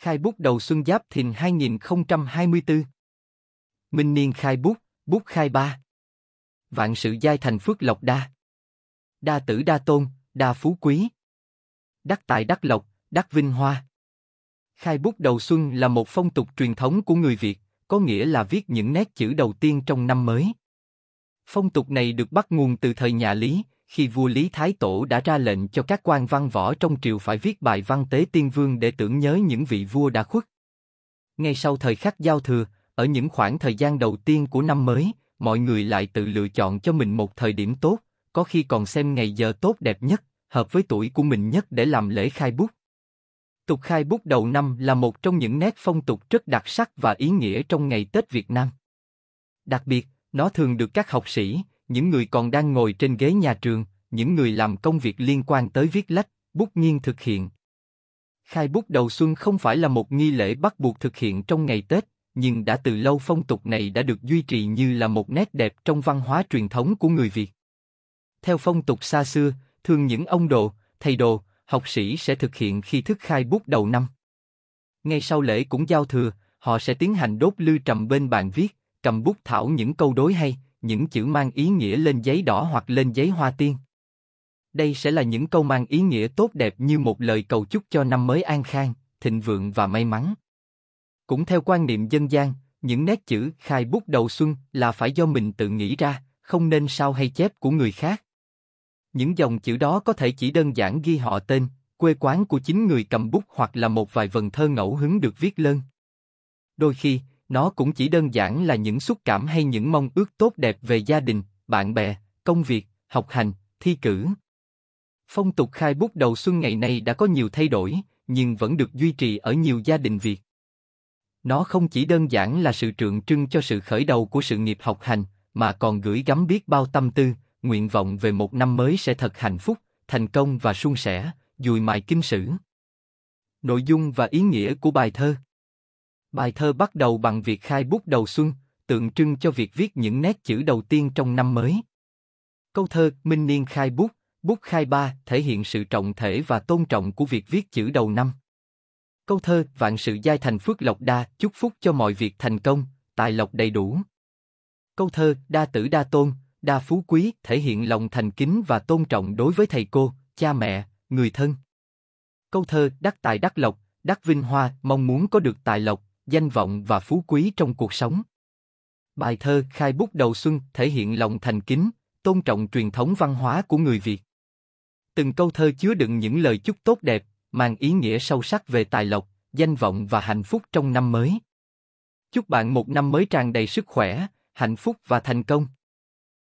Khai bút đầu xuân giáp thìn 2024. Minh niên khai bút, bút khai ba. Vạn sự giai thành phước lộc đa. Đa tử đa tôn, đa phú quý. Đắc tài đắc lộc, đắc vinh hoa. Khai bút đầu xuân là một phong tục truyền thống của người Việt, có nghĩa là viết những nét chữ đầu tiên trong năm mới. Phong tục này được bắt nguồn từ thời nhà Lý, khi vua Lý Thái Tổ đã ra lệnh cho các quan văn võ trong triều phải viết bài văn tế tiên vương để tưởng nhớ những vị vua đã khuất. Ngay sau thời khắc giao thừa, ở những khoảng thời gian đầu tiên của năm mới, mọi người lại tự lựa chọn cho mình một thời điểm tốt, có khi còn xem ngày giờ tốt đẹp nhất, hợp với tuổi của mình nhất để làm lễ khai bút. Tục khai bút đầu năm là một trong những nét phong tục rất đặc sắc và ý nghĩa trong ngày Tết Việt Nam. Đặc biệt, nó thường được các học sĩ, những người còn đang ngồi trên ghế nhà trường, những người làm công việc liên quan tới viết lách, bút nghiên thực hiện. Khai bút đầu xuân không phải là một nghi lễ bắt buộc thực hiện trong ngày Tết, nhưng đã từ lâu phong tục này đã được duy trì như là một nét đẹp trong văn hóa truyền thống của người Việt. Theo phong tục xa xưa, thường những ông đồ, thầy đồ, học sĩ sẽ thực hiện khi thức khai bút đầu năm. Ngay sau lễ cũng giao thừa, họ sẽ tiến hành đốt lư trầm bên bàn viết, cầm bút thảo những câu đối hay, những chữ mang ý nghĩa lên giấy đỏ hoặc lên giấy hoa tiên. Đây sẽ là những câu mang ý nghĩa tốt đẹp như một lời cầu chúc cho năm mới an khang, thịnh vượng và may mắn. Cũng theo quan niệm dân gian, những nét chữ khai bút đầu xuân là phải do mình tự nghĩ ra, không nên sao hay chép của người khác. Những dòng chữ đó có thể chỉ đơn giản ghi họ tên, quê quán của chính người cầm bút hoặc là một vài vần thơ ngẫu hứng được viết lên. Đôi khi, nó cũng chỉ đơn giản là những xúc cảm hay những mong ước tốt đẹp về gia đình, bạn bè, công việc, học hành, thi cử. Phong tục khai bút đầu xuân ngày nay đã có nhiều thay đổi, nhưng vẫn được duy trì ở nhiều gia đình Việt. Nó không chỉ đơn giản là sự tượng trưng cho sự khởi đầu của sự nghiệp học hành, mà còn gửi gắm biết bao tâm tư, nguyện vọng về một năm mới sẽ thật hạnh phúc, thành công và suôn sẻ, dùi mài kim sử. Nội dung và ý nghĩa của bài thơ Bài thơ bắt đầu bằng việc khai bút đầu xuân, tượng trưng cho việc viết những nét chữ đầu tiên trong năm mới. Câu thơ Minh Niên khai bút, bút khai ba thể hiện sự trọng thể và tôn trọng của việc viết chữ đầu năm. Câu thơ Vạn sự giai thành phước lộc đa chúc phúc cho mọi việc thành công, tài lộc đầy đủ. Câu thơ Đa tử đa tôn, đa phú quý thể hiện lòng thành kính và tôn trọng đối với thầy cô, cha mẹ, người thân. Câu thơ Đắc tài đắc lộc, đắc vinh hoa mong muốn có được tài lộc, danh vọng và phú quý trong cuộc sống. Bài thơ Khai bút đầu xuân thể hiện lòng thành kính, tôn trọng truyền thống văn hóa của người Việt. Từng câu thơ chứa đựng những lời chúc tốt đẹp, mang ý nghĩa sâu sắc về tài lộc, danh vọng và hạnh phúc trong năm mới. Chúc bạn một năm mới tràn đầy sức khỏe, hạnh phúc và thành công.